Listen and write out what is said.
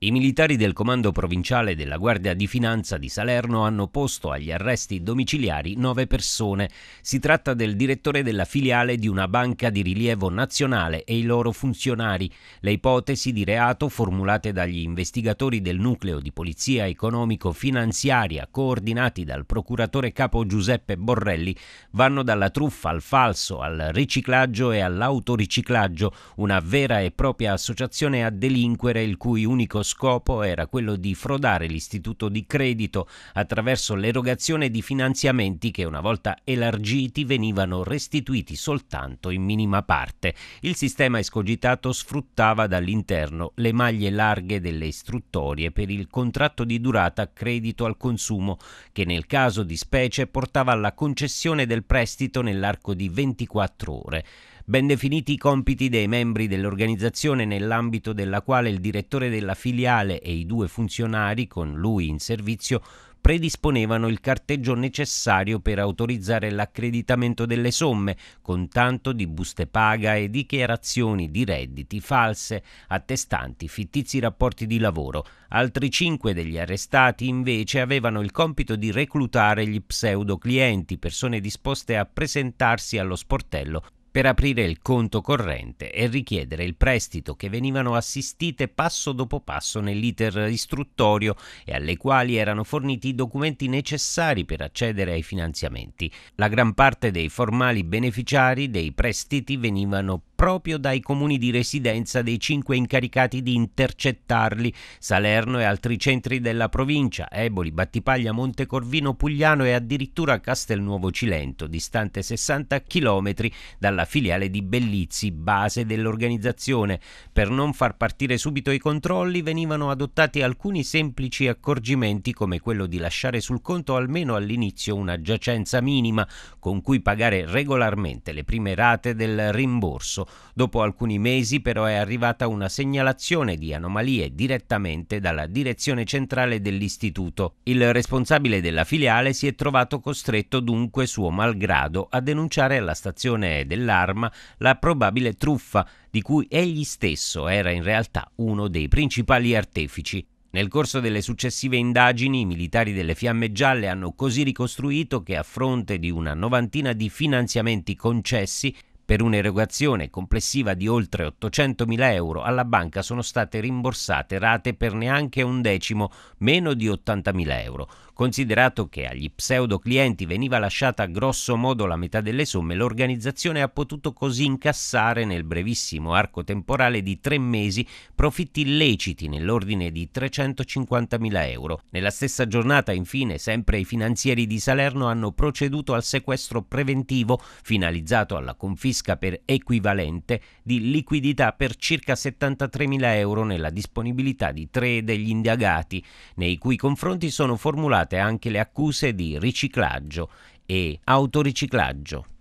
I militari del Comando Provinciale della Guardia di Finanza di Salerno hanno posto agli arresti domiciliari nove persone. Si tratta del direttore della filiale di una banca di rilievo nazionale e i loro funzionari. Le ipotesi di reato formulate dagli investigatori del nucleo di polizia economico-finanziaria coordinati dal procuratore capo Giuseppe Borrelli vanno dalla truffa al falso, al riciclaggio e all'autoriciclaggio, una vera e propria associazione a delinquere il cui unico scopo era quello di frodare l'istituto di credito attraverso l'erogazione di finanziamenti che una volta elargiti venivano restituiti soltanto in minima parte. Il sistema escogitato sfruttava dall'interno le maglie larghe delle istruttorie per il contratto di durata credito al consumo che nel caso di specie portava alla concessione del prestito nell'arco di 24 ore ben definiti i compiti dei membri dell'organizzazione nell'ambito della quale il direttore della filiale e i due funzionari con lui in servizio predisponevano il carteggio necessario per autorizzare l'accreditamento delle somme, con tanto di buste paga e dichiarazioni di redditi false, attestanti fittizi rapporti di lavoro. Altri cinque degli arrestati invece avevano il compito di reclutare gli pseudo clienti, persone disposte a presentarsi allo sportello per aprire il conto corrente e richiedere il prestito che venivano assistite passo dopo passo nell'iter istruttorio e alle quali erano forniti i documenti necessari per accedere ai finanziamenti. La gran parte dei formali beneficiari dei prestiti venivano proprio dai comuni di residenza dei cinque incaricati di intercettarli, Salerno e altri centri della provincia, Eboli, Battipaglia, Montecorvino, Pugliano e addirittura Castelnuovo Cilento, distante 60 km dalla filiale di Bellizzi, base dell'organizzazione. Per non far partire subito i controlli venivano adottati alcuni semplici accorgimenti come quello di lasciare sul conto almeno all'inizio una giacenza minima con cui pagare regolarmente le prime rate del rimborso, Dopo alcuni mesi però è arrivata una segnalazione di anomalie direttamente dalla direzione centrale dell'istituto. Il responsabile della filiale si è trovato costretto dunque suo malgrado a denunciare alla stazione dell'arma la probabile truffa di cui egli stesso era in realtà uno dei principali artefici. Nel corso delle successive indagini i militari delle Fiamme Gialle hanno così ricostruito che a fronte di una novantina di finanziamenti concessi per un'erogazione complessiva di oltre 800.000 euro alla banca sono state rimborsate rate per neanche un decimo, meno di 80.000 euro. Considerato che agli pseudo clienti veniva lasciata grosso modo la metà delle somme, l'organizzazione ha potuto così incassare nel brevissimo arco temporale di tre mesi profitti illeciti nell'ordine di 350.000 euro. Nella stessa giornata, infine, sempre i finanzieri di Salerno hanno proceduto al sequestro preventivo finalizzato alla confisca acquisisca per equivalente di liquidità per circa 73.000 euro nella disponibilità di tre degli indagati, nei cui confronti sono formulate anche le accuse di riciclaggio e autoriciclaggio.